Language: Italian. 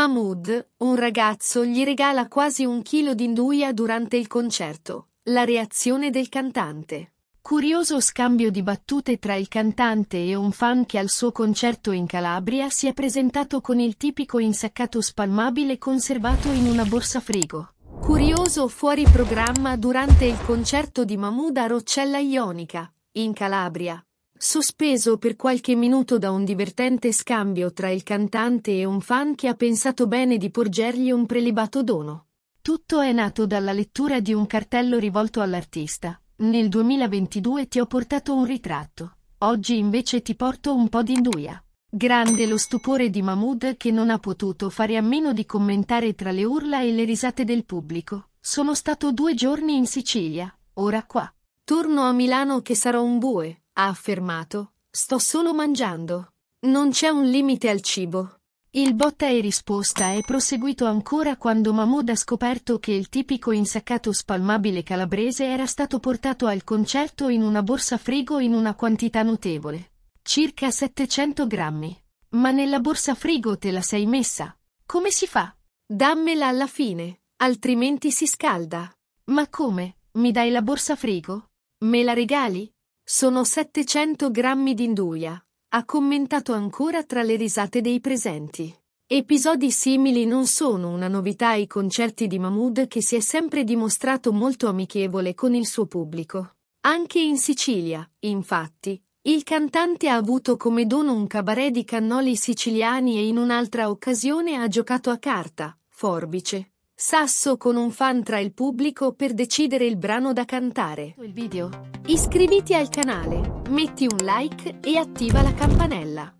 Mahmood, un ragazzo, gli regala quasi un chilo di induia durante il concerto. La reazione del cantante. Curioso scambio di battute tra il cantante e un fan che al suo concerto in Calabria si è presentato con il tipico insaccato spalmabile conservato in una borsa frigo. Curioso fuori programma durante il concerto di Mahmood a Roccella Ionica, in Calabria, sospeso per qualche minuto da un divertente scambio tra il cantante e un fan che ha pensato bene di porgergli un prelibato dono. Tutto è nato dalla lettura di un cartello rivolto all'artista. Nel 2022 ti ho portato un ritratto. Oggi invece ti porto un po' di induia. Grande lo stupore di Mahmood che non ha potuto fare a meno di commentare tra le urla e le risate del pubblico. Sono stato due giorni in Sicilia, ora qua. Torno a Milano che sarò un bue, ha affermato. Sto solo mangiando. Non c'è un limite al cibo. Il botta e risposta è proseguito ancora quando Mahmoud ha scoperto che il tipico insaccato spalmabile calabrese era stato portato al concerto in una borsa frigo in una quantità notevole. Circa 700 grammi. Ma nella borsa frigo te la sei messa. Come si fa? Dammela alla fine, altrimenti si scalda. Ma come? Mi dai la borsa frigo? Me la regali? Sono 700 grammi di induia, ha commentato ancora tra le risate dei presenti. Episodi simili non sono una novità ai concerti di Mahmood che si è sempre dimostrato molto amichevole con il suo pubblico. Anche in Sicilia, infatti, il cantante ha avuto come dono un cabaret di cannoli siciliani e in un'altra occasione ha giocato a carta, forbice, Sasso con un fan tra il pubblico per decidere il brano da cantare. Il video. Iscriviti al canale, metti un like e attiva la campanella.